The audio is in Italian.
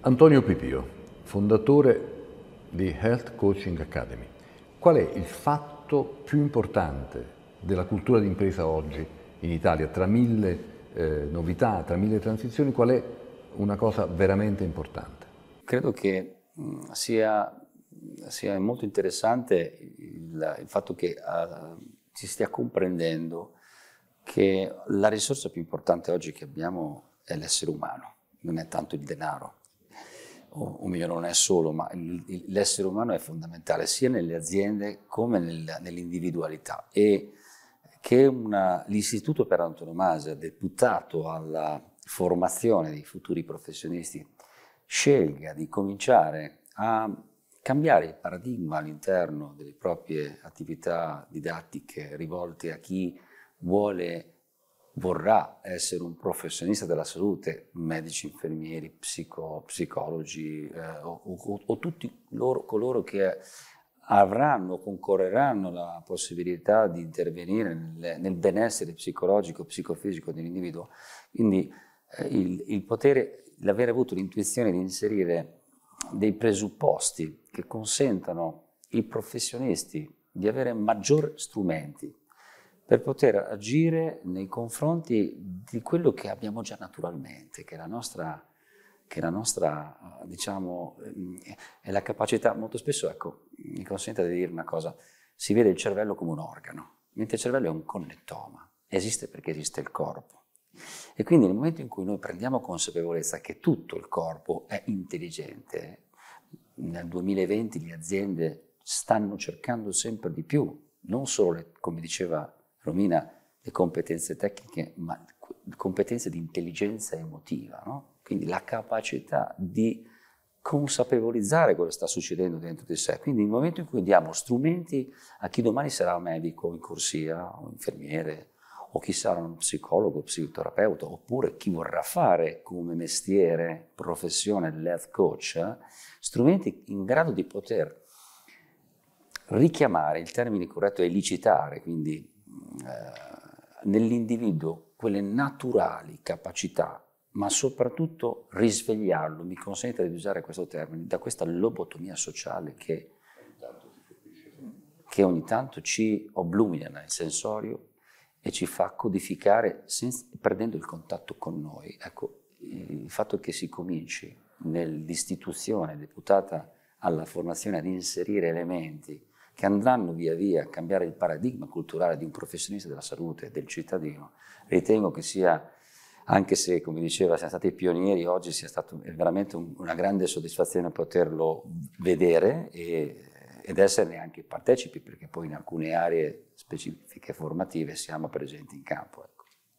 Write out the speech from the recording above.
Antonio Pipio, fondatore di Health Coaching Academy, qual è il fatto più importante della cultura d'impresa oggi in Italia, tra mille eh, novità, tra mille transizioni, qual è una cosa veramente importante? Credo che mm, sia, sia molto interessante il, il fatto che uh, si stia comprendendo che la risorsa più importante oggi che abbiamo è l'essere umano, non è tanto il denaro o, o meglio non è solo, ma il, l'essere umano è fondamentale sia nelle aziende come nel, nell'individualità e che una, l'istituto per antonomasia deputato alla formazione dei futuri professionisti scelga di cominciare a cambiare il paradigma all'interno delle proprie attività didattiche rivolte a chi vuole vorrà essere un professionista della salute, medici, infermieri, psico, psicologi eh, o, o, o, tutti loro, coloro che avranno, concorreranno la possibilità di intervenire nel, nel benessere psicologico, psicofisico dell'individuo. Quindi eh, il, il potere, l'avere avuto l'intuizione di inserire dei presupposti che consentano ai professionisti di avere maggiori strumenti per poter agire nei confronti di quello che abbiamo già naturalmente, che è la nostra, che è la nostra diciamo, eh, è la capacità, molto spesso, ecco, mi consente di dire una cosa, si vede il cervello come un organo, mentre il cervello è un connettoma, esiste perché esiste il corpo. E quindi nel momento in cui noi prendiamo consapevolezza che tutto il corpo è intelligente, nel 2020 le aziende stanno cercando sempre di più, non solo, le, come diceva Romina le competenze tecniche, ma competenze di intelligenza emotiva, no? quindi la capacità di consapevolizzare quello che sta succedendo dentro di sé. Quindi nel momento in cui diamo strumenti a chi domani sarà un medico in corsia o infermiere o chi sarà uno psicologo, psicoterapeuta, oppure chi vorrà fare come mestiere, professione, health coach, eh, strumenti in grado di poter richiamare, il termine corretto è licitare, quindi eh, nell'individuo quelle naturali capacità, ma soprattutto risvegliarlo, mi consente di usare questo termine, da questa lobotomia sociale che, che ogni tanto ci oblumina nel sensorio e ci fa codificare senza, perdendo il contatto con noi. Ecco, il fatto che si cominci nell'istituzione deputata alla formazione ad inserire elementi che andranno via via a cambiare il paradigma culturale di un professionista della salute, del cittadino. Ritengo che sia, anche se come diceva siamo stati pionieri, oggi sia stata veramente un, una grande soddisfazione poterlo vedere e, ed esserne anche partecipi, perché poi in alcune aree specifiche formative siamo presenti in campo. Ecco.